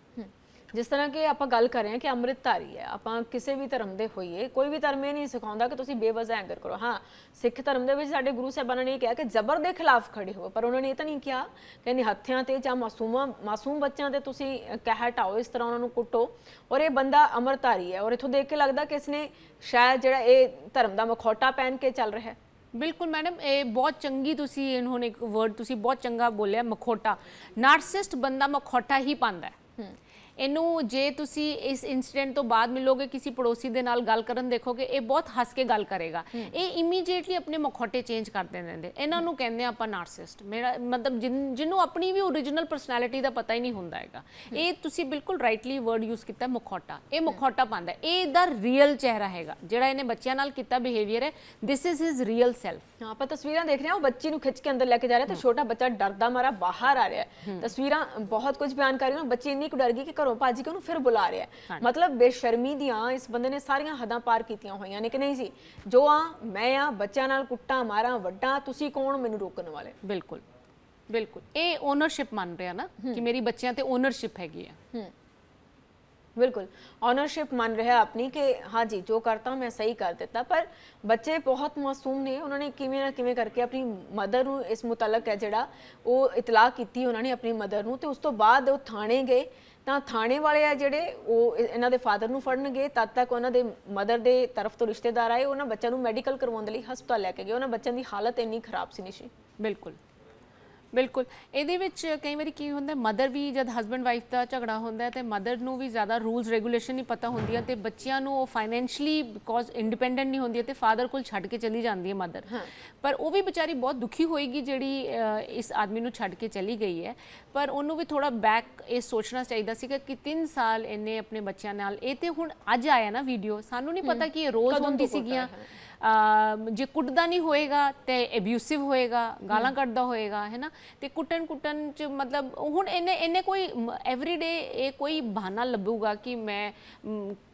ਜਿਸ ਤਰ੍ਹਾਂ ਕਿ ਆਪਾਂ ਗੱਲ ਕਰ ਰਹੇ ਹਾਂ ਕਿ ਅੰਮ੍ਰਿਤਧਾਰੀ ਹੈ ਆਪਾਂ ਕਿਸੇ ਵੀ ਧਰਮ ਦੇ ਹੋਈਏ ਕੋਈ ਵੀ ਧਰਮ ਇਹ ਨਹੀਂ ਸਿਖਾਉਂਦਾ ਕਿ ਤੁਸੀਂ ਬੇਵਜ੍ਹਾ ਐਂਗਰ ਕਰੋ ਹਾਂ ਸਿੱਖ ਧਰਮ ਦੇ ਵਿੱਚ ਸਾਡੇ ਗੁਰੂ ਸਾਹਿਬਾਨਾਂ ਨੇ ਇਹ ਕਿਹਾ ਕਿ ਜ਼ਬਰ ਦੇ ਖਿਲਾਫ ਖੜੇ ਹੋ ਪਰ ਉਹਨਾਂ ਨੇ ਇਹ ਤਾਂ ਨਹੀਂ ਕਿਹਾ ਕਿ ਹੱਥਿਆਂ ਤੇ ਜਾਂ ਮਾਸੂਮਾਂ ਮਾਸੂਮ ਬੱਚਿਆਂ ਤੇ ਤੁਸੀਂ ਕਹਿ ਹਟਾਓ ਇਸ ਤਰ੍ਹਾਂ ਉਹਨਾਂ ਨੂੰ ਕੁੱਟੋ ਔਰ ਇਹ ਬੰਦਾ ਅੰਮ੍ਰਿਤਧਾਰੀ ਹੈ ਔਰ ਇਥੋਂ ਦੇਖ ਕੇ ਲੱਗਦਾ ਕਿ ਇਸਨੇ ਸ਼ਾਇਦ ਜਿਹੜਾ ਇਹ ਧਰਮ ਦਾ ਮਖੌਟਾ ਪਹਿਨ ਕੇ ਚੱਲ ਰਿਹਾ ਹੈ ਬਿਲਕੁਲ ਮੈਡਮ ਇਹ ਬਹੁਤ ਚੰਗੀ ਤੁਸੀਂ ਇਹਨਾਂ ਨੇ ਇੱਕ ਵਰਡ ਤੁਸੀਂ ਬਹੁਤ ਚੰਗਾ ਬੋਲਿਆ ਮਖੌਟਾ ਨਾਰਸਿਸਟ ਬੰਦਾ ਮਖੋਟਾ ਹੀ ਪਾਉਂਦਾ ਹੈ ਇਹਨੂੰ ਜੇ ਤੁਸੀਂ ਇਸ ਇਨਸੀਡੈਂਟ ਤੋਂ ਬਾਅਦ ਮਿਲੋਗੇ ਕਿਸੇ ਪੜੋਸੀ ਦੇ ਨਾਲ ਗੱਲ ਕਰਨ ਦੇਖੋਗੇ ਇਹ ਬਹੁਤ ਹੱਸ ਕੇ ਗੱਲ ਕਰੇਗਾ ਇਹ ਇਮੀਡੀਏਟਲੀ ਆਪਣੇ ਮਖੌਟੇ ਚੇਂਜ ਕਰ ਦਿੰਦੇ ਇਹਨਾਂ ਨੂੰ ਕਹਿੰਦੇ ਆਪਾਂ ਨਾਰਸਿਸਟ ਮੇਰਾ ਮਤਲਬ ਜਿਹਨੂੰ ਆਪਣੀ ਵੀ origignal ਪਰਸਨੈਲਿਟੀ ਦਾ ਪਤਾ ਹੀ ਨਹੀਂ ਹੁੰਦਾ ਹੈਗਾ ਇਹ ਤੁਸੀਂ ਬਿਲਕੁਲ ਰਾਈਟਲੀ ਵਰਡ ਯੂਜ਼ ਕੀਤਾ ਮਖੌਟਾ ਇਹ ਮਖੌਟਾ ਪਾਉਂਦਾ ਇਹ ਦਾ ਰੀਅਲ ਚਿਹਰਾ ਹੈਗਾ ਜਿਹੜਾ ਇਹਨੇ ਬੱਚਿਆਂ ਨਾਲ ਕੀਤਾ ਬਿਹੇਵੀਅਰ ਹੈ this is his real self ਆਪਾਂ ਤਸਵੀਰਾਂ ਦੇਖ ਰਹੇ ਹਾਂ ਉਹ ਬੱਚੀ ਨੂੰ ਖਿੱਚ ਕੇ ਅੰਦਰ ਲੈ ਕੇ ਜਾ ਰਿਹਾ ਤੇ ਛੋਟਾ ਬੱਚਾ ਡਰਦਾ ਮਾਰਾ ਬਾਹਰ ਆ ਰਿਹਾ ਤਸਵੀਰਾਂ ਬਹੁਤ ਕੁਝ ਬਿਆਨ ਕਰ ਰਹੀਆਂ ਬੱਚੀ ਇੰਨੀ ਕੁ ਡਰ ਗਈ ਕਿ ਘਰੋਂ ਭੱਜ ਕੇ ਉਹਨੂੰ ਫਿਰ ਬੁਲਾ ਰਿਹਾ ਹੈ ਮਤਲਬ ਬੇਸ਼ਰਮੀ ਦੀਆਂ ਇਸ ਬੰਦੇ ਨੇ ਸਾਰੀਆਂ ਹੱਦਾਂ ਪਾਰ ਕੀਤੀਆਂ ਹੋਈਆਂ ਨੇ ਕਿ ਨਹੀਂ ਸੀ ਜੋ ਆ ਮੈਂ ਆ ਬੱਚਿਆਂ ਨਾਲ ਕੁੱਟਾ ਮਾਰਾਂ ਵੱਡਾ ਤੁਸੀਂ ਕੌਣ ਮੈਨੂੰ ਰੋਕਣ ਵਾਲੇ ਬਿਲਕੁਲ ਬਿਲਕੁਲ ਇਹ ਓਨਰਸ਼ਿਪ ਮੰਨ ਰਿਹਾ ਨਾ ਕਿ ਮੇਰੀ ਬੱਚਿਆਂ ਤੇ ਓਨਰਸ਼ਿਪ ਹੈਗੀ ਆ ਬਿਲਕੁਲ ਓਨਰਸ਼ਿਪ ਮੰਨ ਰਿਹਾ ਆਪਣੀ ਕਿ ਹਾਂਜੀ ਜੋ ਕਰਤਾ ਮੈਂ ਸਹੀ ਕਰ ਦਿੱਤਾ ਪਰ ਬੱਚੇ ਬਹੁਤ ਮਾਸੂਮ ਨੇ ਉਹਨਾਂ ਨੇ ਕਿਵੇਂ ਨਾ ਕਿਵੇਂ ਕਰਕੇ ਆਪਣੀ ਮਦਰ ਨੂੰ ਇਸ ਮੁਤਲਕ ਹੈ ਜਿਹੜਾ ਉਹ ਇਤਲਾਹ ਕੀਤੀ ਉਹਨਾਂ ਨੇ ਆਪਣੀ ਮਦਰ ਨੂੰ ਤੇ ਉਸ ਤੋਂ ਬਾਅਦ ਉਹ ਥਾਣੇ ਗਏ ਤਾਂ ਥਾਣੇ ਵਾਲੇ ਆ ਜਿਹੜੇ ਉਹ ਇਹਨਾਂ ਦੇ ਫਾਦਰ ਨੂੰ ਫੜਨਗੇ ਤਦ ਤੱਕ ਉਹਨਾਂ ਦੇ ਮਦਰ ਦੇ ਤਰਫ ਤੋਂ ਰਿਸ਼ਤੇਦਾਰ ਆਏ ਉਹਨਾਂ ਬੱਚਿਆਂ ਨੂੰ ਮੈਡੀਕਲ ਕਰਵਾਉਣ ਦੇ ਲਈ ਹਸਪਤਾਲ ਲੈ ਕੇ ਗਏ ਉਹਨਾਂ ਬੱਚਿਆਂ ਦੀ ਹਾਲਤ ਇੰਨੀ ਖਰਾਬ ਸੀ ਨਹੀਂ ਸੀ ਬਿਲਕੁਲ ਬਿਲਕੁਲ ਇਹਦੇ ਵਿੱਚ ਕਈ ਵਾਰੀ ਕੀ ਹੁੰਦਾ ਮਦਰ ਵੀ ਜਦ ਹਸਬੰਡ ਵਾਈਫ ਦਾ ਝਗੜਾ ਹੁੰਦਾ ਤੇ ਮਦਰ ਨੂੰ ਵੀ ਜ਼ਿਆਦਾ ਰੂਲਸ ਰੈਗੂਲੇਸ਼ਨ ਨਹੀਂ ਪਤਾ ਹੁੰਦੀਆਂ ਤੇ ਬੱਚਿਆਂ ਨੂੰ ਉਹ ਫਾਈਨੈਂਸ਼ਲੀ ਬਿਕੋਜ਼ ਇੰਡੀਪੈਂਡੈਂਟ ਨਹੀਂ ਹੁੰਦੀ ਤੇ ਫਾਦਰ ਕੋਲ ਛੱਡ ਕੇ ਚਲੀ ਜਾਂਦੀ ਹੈ ਮਦਰ ਪਰ ਉਹ ਵੀ ਵਿਚਾਰੀ ਬਹੁਤ ਦੁਖੀ ਹੋਏਗੀ ਜਿਹੜੀ ਇਸ ਆਦਮੀ ਨੂੰ ਛੱਡ ਕੇ ਚਲੀ ਗਈ ਹੈ ਪਰ ਉਹਨੂੰ ਵੀ ਥੋੜਾ ਬੈਕ ਇਹ ਸੋਚਣਾ ਚਾਹੀਦਾ ਸੀ ਕਿ 3 ਸਾਲ ਇਹਨੇ ਆਪਣੇ ਬੱਚਿਆਂ ਨਾਲ ਇਹ ਤੇ ਹੁਣ ਅੱਜ ਆਇਆ ਨਾ ਵੀਡੀਓ ਸਾਨੂੰ ਨਹੀਂ ਪਤਾ ਕਿ ਇਹ ਰੋਜ਼ ਹੁੰਦੀ ਸੀਗੀਆਂ ਜੇ ਕੁੱਟਦਾ ਨਹੀਂ ਹੋਏਗਾ ਤੇ ਐਬਿਊਸਿਵ ਹੋਏਗਾ ਗਾਲਾਂ ਕੱਢਦਾ ਹੋਏਗਾ ਹੈ ਨਾ ਤੇ ਕੁੱਟਣ ਕੁੱਟਣ ਚ ਮਤਲਬ ਹੁਣ ਇਹਨੇ ਇਹਨੇ ਕੋਈ ਐਵਰੀਡੇ ਇਹ ਕੋਈ ਬਹਾਨਾ ਲੱਭੂਗਾ ਕਿ ਮੈਂ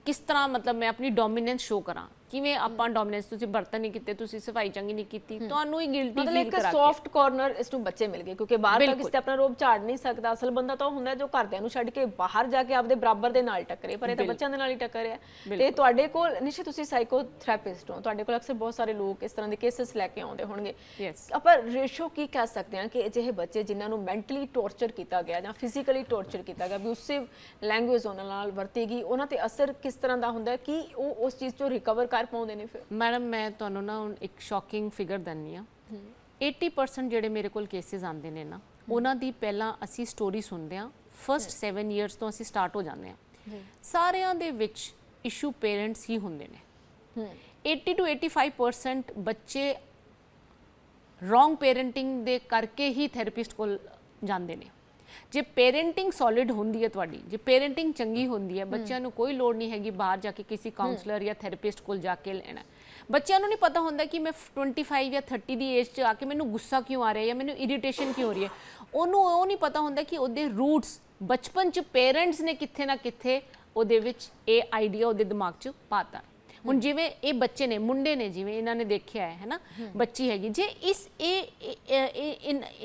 ਕਿਸ ਤਰ੍ਹਾਂ ਮਤਲਬ ਮੈਂ ਆਪਣੀ ਡੋਮੀਨੈਂਸ ਸ਼ੋ ਕਰਾਂ ਕਿਵੇਂ ਆਪਾਂ ਡੋਮੀਨੈਂਸ ਤੁਸੀਂ ਬਰਤਨ ਨਹੀਂ ਕੀਤੇ ਤੁਸੀਂ ਸਫਾਈ ਚੰਗੀ ਨਹੀਂ ਕੀਤੀ ਤੁਹਾਨੂੰ ਹੀ ਗਿਲਟੀ ਫੀਲ ਕਰਾਂਗੇ ਮਤਲਬ ਇੱਕ ਸੌਫਟ ਕਾਰਨਰ ਇਸ ਨੂੰ ਬੱਚੇ ਮਿਲ ਗਏ ਕਿਉਂਕਿ ਬਾਹਰ ਤਾਂ ਕਿਸੇ ਆਪਣਾ ਰੋਬ ਝਾੜ ਨਹੀਂ ਸਕਦਾ ਅਸਲ ਬੰਦਾ ਤਾਂ ਹੁੰਦਾ ਜੋ ਘਰਦਿਆਂ ਨੂੰ ਛੱਡ ਕੇ ਬਾਹਰ ਜਾ ਕੇ ਆਪਦੇ ਬਰਾਬਰ ਦੇ ਨਾਲ ਟੱਕਰੇ ਪਰ ਇਹ ਤਾਂ ਬੱਚਿਆਂ ਦੇ ਨਾਲ ਹੀ ਟੱਕਰ ਰਿਹਾ ਤੇ ਤੁਹਾਡੇ ਕੋਲ ਨਿਸ਼ਚਿਤ ਤੁਸੀਂ ਸਾਈਕੋਥੈਰੇਪਿਸਟ ਹੋ ਤੁਹਾਡੇ ਕੋਲ ਅਕਸਰ ਬਹੁਤ ਸਾਰੇ ਲੋਕ ਇਸ ਤਰ੍ਹਾਂ ਦੇ ਕੇਸਸ ਲੈ ਕੇ ਆਉਂਦੇ ਹੋਣਗੇ ਆਪਾਂ ਰੇਸ਼ੋ ਕੀ ਕਹਿ ਸਕਦੇ ਹਾਂ ਕਿ ਅਜਿਹੇ ਬੱਚੇ ਜਿਨ੍ਹਾਂ ਨੂੰ ਮੈਂਟਲੀ ਟੌਰਚਰ ਕੀਤਾ ਗਿਆ ਜਾਂ ਫਿਜ਼ੀਕਲੀ ਟੌਰਚਰ ਕੀਤਾ ਗਿਆ ਵੀ ਉਸੇ ਲੈਂਗੁਏਜ ਉਹਨਾਂ ਨਾਲ ਵਰਤੇਗੀ ਉਹਨਾਂ ਤੇ ਅਸਰ ਕਿਸ ਤਰ੍ਹਾਂ ਦਾ ਹੁੰਦਾ ਕਿ ਉਹ ਉਸ ਚੀਜ਼ ਤੋਂ ਰਿਕਵਰ ਕਰ ਪਾਉਂਦੇ ਨੇ ਫਿਰ ਮੈਡਮ ਮੈਂ ਤੁਹਾਨੂੰ ਨਾ ਇੱਕ ਸ਼ੌਕਿੰਗ ਫਿਗਰ ਦੰਨੀ ਆ 80% ਜਿਹੜੇ ਮੇਰੇ ਕੋਲ ਕੇਸਿਸ ਆਉਂਦੇ ਨੇ ਨਾ ਉਹਨਾਂ ਦੀ ਪਹਿਲਾਂ ਅਸੀਂ ਸਟੋਰੀ ਸੁਣਦੇ ਆ ਫਰਸਟ 7 ਇਅਰਸ ਤੋਂ ਅਸੀਂ ਸਟਾਰਟ ਹੋ ਜਾਂਦੇ ਆ ਸਾਰਿਆਂ ਦੇ ਵਿੱਚ ਇਸ਼ੂ ਪੇਰੈਂਟਸ ਹੀ ਹੁੰਦੇ ਨੇ 80 ਤੋਂ 85% ਬੱਚੇ ਰੋਂਗ ਪੇਰੈਂਟਿੰਗ ਦੇ ਕਰਕੇ ਹੀ ਥੈਰੇਪਿਸਟ ਕੋਲ ਜਾਂਦੇ ਨੇ ਜੇ ਪੇਰੈਂਟਿੰਗ ਸੋਲਿਡ ਹੁੰਦੀ ਹੈ ਤੁਹਾਡੀ ਜੇ ਪੇਰੈਂਟਿੰਗ ਚੰਗੀ ਹੁੰਦੀ ਹੈ ਬੱਚਿਆਂ ਨੂੰ ਕੋਈ ਲੋੜ ਨਹੀਂ ਹੈਗੀ ਬਾਹਰ ਜਾ ਕੇ ਕਿਸੇ ਕਾਉਂਸਲਰ ਜਾਂ ਥੈਰੇਪਿਸਟ ਕੋਲ ਜਾ ਕੇ ਲੈਣਾ ਬੱਚਿਆਂ ਨੂੰ ਨਹੀਂ ਪਤਾ ਹੁੰਦਾ ਕਿ ਮੈਂ 25 ਜਾਂ 30 ਦੀ ਏਜ 'ਚ ਆ ਕੇ ਮੈਨੂੰ ਗੁੱਸਾ ਕਿਉਂ ਆ ਰਿਹਾ ਜਾਂ ਮੈਨੂੰ ਇਰੀਟੇਸ਼ਨ ਕਿਉਂ ਹੋ ਰਹੀ ਹੈ ਉਹਨੂੰ ਉਹ ਨਹੀਂ ਪਤਾ ਹੁੰਦਾ ਕਿ ਉਹਦੇ ਰੂਟਸ ਬਚਪਨ 'ਚ ਪੇਰੈਂਟਸ ਨੇ ਕਿੱਥੇ ਨਾ ਕਿੱਥੇ ਉਹਦੇ ਵਿੱਚ ਇਹ ਆਈਡੀਆ ਉਹਦੇ ਦਿਮਾਗ 'ਚ ਪਾਤਾ ਹੁਣ ਜਿਵੇਂ ਇਹ ਬੱਚੇ ਨੇ ਮੁੰਡੇ ਨੇ ਜਿਵੇਂ ਇਹਨਾਂ ਨੇ ਦੇਖਿਆ ਹੈ ਹੈਨਾ ਬੱਚੀ ਹੈਗੀ ਜੇ ਇਸ ਇਹ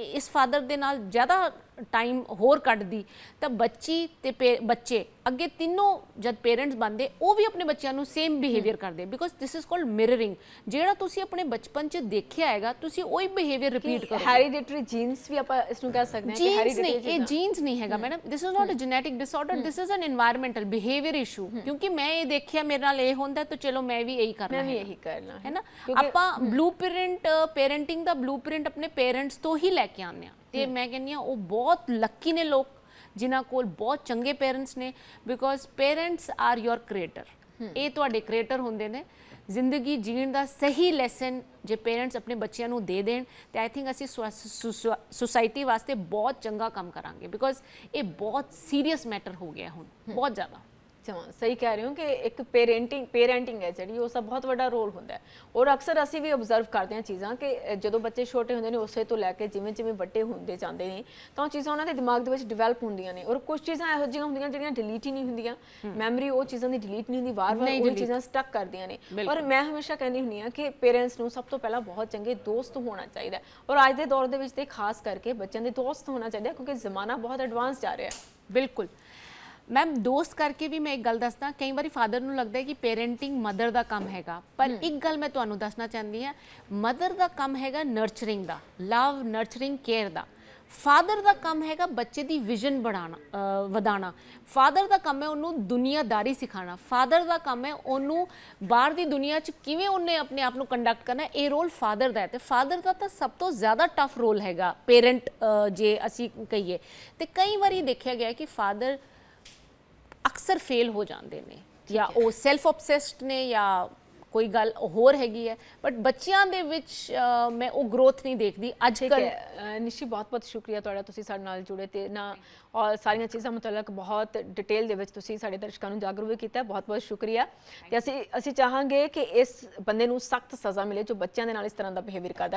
ਇਸ ਫਾਦਰ ਦੇ ਨਾਲ ਜ਼ਿਆਦਾ ਟਾਈਮ ਹੋਰ ਕੱਢਦੀ ਤਾਂ ਬੱਚੀ ਤੇ ਬੱਚੇ ਅੱਗੇ ਤਿੰਨੋਂ ਜਦ ਪੇਰੈਂਟਸ ਬੰਦੇ ਉਹ ਵੀ ਆਪਣੇ ਬੱਚਿਆਂ ਨੂੰ ਸੇਮ ਬਿਹੇਵੀਅਰ ਕਰਦੇ because this is called mirroring ਜਿਹੜਾ ਤੁਸੀਂ ਆਪਣੇ ਬਚਪਨ 'ਚ ਦੇਖਿਆ ਹੈਗਾ ਤੁਸੀਂ ਉਹੀ ਬਿਹੇਵੀਅਰ ਰਿਪੀਟ ਕਰੋ ਹੈਰੀਡਿਟਰੀ ਜੀਨਸ ਵੀ ਆਪਾਂ ਇਸ ਨੂੰ ਕਹਿ ਸਕਦੇ ਹਾਂ ਕਿ ਹੈਰੀਡੇਟਰੀ ਇਹ ਜੀਨਸ ਨਹੀਂ ਹੈਗਾ madam this is not a genetic disorder this is an environmental behaviour issue ਕਿਉਂਕਿ ਮੈਂ ਇਹ ਦੇਖਿਆ ਮੇਰੇ ਨਾਲ ਇਹ ਹੁੰਦਾ ਤਾਂ ਚਲੋ ਮੈਂ ਵੀ ਇਹੀ ਕਰਨਾ ਹੈ ਮੈਂ ਵੀ ਇਹੀ ਕਰਨਾ ਹੈ ਨਾ ਆਪਾਂ ਬਲੂਪ੍ਰਿੰਟ ਪੇਰੈਂਟਿੰਗ ਦਾ ਬਲੂਪ੍ਰਿੰਟ ਆਪਣੇ ਪੇਰੈਂਟਸ ਤੋਂ ਹੀ ਲੈ ਕੇ ਆਉਂਦੇ ਆ ਤੇ ਮੈਂ ਕਹਿੰਨੀ ਆ ਉਹ ਬਹੁਤ ਲੱਕੀ ਨੇ ਲੋਕ ਜਿਨ੍ਹਾਂ ਕੋਲ ਬਹੁਤ ਚੰਗੇ ਪੇਰੈਂਟਸ ਨੇ because parents are your creator ਇਹ ਤੁਹਾਡੇ ਕ੍ਰੀਏਟਰ ਹੁੰਦੇ ਨੇ ਜ਼ਿੰਦਗੀ ਜੀਣ ਦਾ ਸਹੀ ਲੈਸਨ ਜੇ ਪੇਰੈਂਟਸ ਆਪਣੇ ਬੱਚਿਆਂ ਨੂੰ ਦੇ ਦੇਣ ਤੇ ਆਈ ਥਿੰਕ ਅਸੀਂ ਸੋਸਾਇਟੀ ਵਾਸਤੇ ਬਹੁਤ ਚੰਗਾ ਕੰਮ ਕਰਾਂਗੇ ਬਿਕੋਜ਼ ਇਹ ਬਹੁਤ ਸੀਰੀਅਸ ਮੈਟਰ ਹੋ ਗਿਆ ਹੁਣ ਬਹੁਤ ਜ਼ਿਆਦਾ ਜਮਾ ਸਹੀ ਕਹਿ ਰਹੇ ਹੋ ਕਿ ਇੱਕ ਪੇਰੈਂਟਿੰਗ ਪੇਰੈਂਟਿੰਗ ਹੈ ਜਿਹੜੀ ਉਸ ਦਾ ਬਹੁਤ ਵੱਡਾ ਰੋਲ ਹੁੰਦਾ ਹੈ ਔਰ ਅਕਸਰ ਅਸੀਂ ਵੀ ਅਬਜ਼ਰਵ ਕਰਦੇ ਹਾਂ ਚੀਜ਼ਾਂ ਕਿ ਜਦੋਂ ਬੱਚੇ ਛੋਟੇ ਹੁੰਦੇ ਨੇ ਉਸੇ ਤੋਂ ਲੈ ਕੇ ਜਿਵੇਂ ਜਿਵੇਂ ਵੱਡੇ ਹੁੰਦੇ ਜਾਂਦੇ ਨੇ ਤਾਂ ਉਹ ਚੀਜ਼ਾਂ ਉਹਨਾਂ ਦੇ ਦਿਮਾਗ ਦੇ ਵਿੱਚ ਡਿਵੈਲਪ ਹੁੰਦੀਆਂ ਨੇ ਔਰ ਕੁਝ ਚੀਜ਼ਾਂ ਇਹੋ ਜਿਹੀਆਂ ਹੁੰਦੀਆਂ ਜਿਹੜੀਆਂ ਡਿਲੀਟ ਹੀ ਨਹੀਂ ਹੁੰਦੀਆਂ ਮੈਮਰੀ ਉਹ ਚੀਜ਼ਾਂ ਦੀ ਡਿਲੀਟ ਨਹੀਂ ਹੁੰਦੀ ਵਾਰ-ਵਾਰ ਉਹ ਚੀਜ਼ਾਂ ਸਟਕ ਕਰਦੀਆਂ ਨੇ ਔਰ ਮੈਂ ਹਮੇਸ਼ਾ ਕਹਿੰਦੀ ਹੁੰਨੀ ਆ ਕਿ ਪੇਰੈਂਟਸ ਨੂੰ ਸਭ ਤੋਂ ਪਹਿਲਾਂ ਬਹੁਤ ਚੰਗੇ ਦੋਸਤ ਹੋਣਾ ਚਾਹੀਦਾ ਔਰ ਅੱਜ ਦੇ ਦੌਰ ਦੇ ਵਿੱਚ ਤੇ ਖਾਸ ਕਰਕੇ ਬੱਚਿਆਂ ਦੇ ਦੋਸਤ ਹੋਣਾ ਚਾਹੀਦਾ ਕਿਉਂਕਿ ਜ਼ਮਾਨਾ ਬਹੁਤ ਐਡਵਾਂਸ ਜਾ ਰਿਹਾ ਹੈ ਬਿਲਕੁਲ ਮੈਮ ਦੋਸਤ ਕਰਕੇ ਵੀ ਮੈਂ ਇੱਕ ਗੱਲ ਦੱਸਦਾ ਕਈ ਵਾਰੀ ਫਾਦਰ ਨੂੰ ਲੱਗਦਾ ਹੈ ਕਿ ਪੇਰੈਂਟਿੰਗ ਮਦਰ ਦਾ ਕੰਮ ਹੈਗਾ ਪਰ ਇੱਕ ਗੱਲ ਮੈਂ ਤੁਹਾਨੂੰ ਦੱਸਣਾ ਚਾਹੁੰਦੀ ਹਾਂ ਮਦਰ ਦਾ ਕੰਮ ਹੈਗਾ ਨਰਚਰਿੰਗ ਦਾ ਲਵ ਨਰਚਰਿੰਗ ਕੇਅਰ ਦਾ ਫਾਦਰ ਦਾ ਕੰਮ ਹੈਗਾ ਬੱਚੇ ਦੀ ਵਿਜ਼ਨ ਬਣਾਉਣਾ ਵਧਾਣਾ ਫਾਦਰ ਦਾ ਕੰਮ ਹੈ ਉਹਨੂੰ ਦੁਨੀਆਦਾਰੀ ਸਿਖਾਉਣਾ ਫਾਦਰ ਦਾ ਕੰਮ ਹੈ ਉਹਨੂੰ ਬਾਹਰ ਦੀ ਦੁਨੀਆ 'ਚ ਕਿਵੇਂ ਉਹਨੇ ਆਪਣੇ ਆਪ ਨੂੰ ਕੰਡਕਟ ਕਰਨਾ ਇਹ ਰੋਲ ਫਾਦਰ ਦਾ ਹੈ ਤੇ ਫਾਦਰ ਦਾ ਤਾਂ ਸਭ ਤੋਂ ਜ਼ਿਆਦਾ ਟਫ ਰੋਲ ਹੈਗਾ ਪੇਰੈਂਟ ਜੇ ਅਸੀਂ ਕਹੀਏ ਤੇ ਕਈ ਵਾਰੀ ਦੇਖਿਆ ਗਿਆ ਕਿ ਫਾਦਰ ਅਕਸਰ ਫੇਲ ਹੋ ਜਾਂਦੇ ਨੇ ਜਾਂ ਉਹ ਸੈਲਫ ਆਬਸੈਸਡ ਨੇ ਜਾਂ ਕੋਈ ਗੱਲ ਹੋਰ ਹੈਗੀ ਹੈ ਬਟ ਬੱਚਿਆਂ ਦੇ ਵਿੱਚ ਮੈਂ ਉਹ ਗਰੋਥ ਨਹੀਂ ਦੇਖਦੀ ਅੱਜ ਕੱਲ ਨਿਸ਼ੀ ਬਹੁਤ ਬਹੁਤ ਸ਼ੁਕਰੀਆ ਤੁਹਾਡਾ ਤੁਸੀਂ ਸਾਡੇ ਨਾਲ ਜੁੜੇ ਤੇ ਨਾ ਔਰ ਸਾਰੀਆਂ ਚੀਜ਼ਾਂ ਮੁਤਲਕ ਬਹੁਤ ਡਿਟੇਲ ਦੇ ਵਿੱਚ ਤੁਸੀਂ ਸਾਡੇ ਦਰਸ਼ਕਾਂ ਨੂੰ ਜਾਗਰੂਕ ਵੀ ਕੀਤਾ ਬਹੁਤ ਬਹੁਤ ਸ਼ੁਕਰੀਆ ਤੇ ਅਸੀਂ ਅਸੀਂ ਚਾਹਾਂਗੇ ਕਿ ਇਸ ਬੰਦੇ ਨੂੰ ਸਖਤ ਸਜ਼ਾ ਮਿਲੇ ਜੋ ਬੱਚਿਆਂ ਦੇ ਨਾਲ ਇਸ ਤਰ੍ਹਾਂ ਦਾ ਬਿਹੇਵੀਅਰ ਕਰਦਾ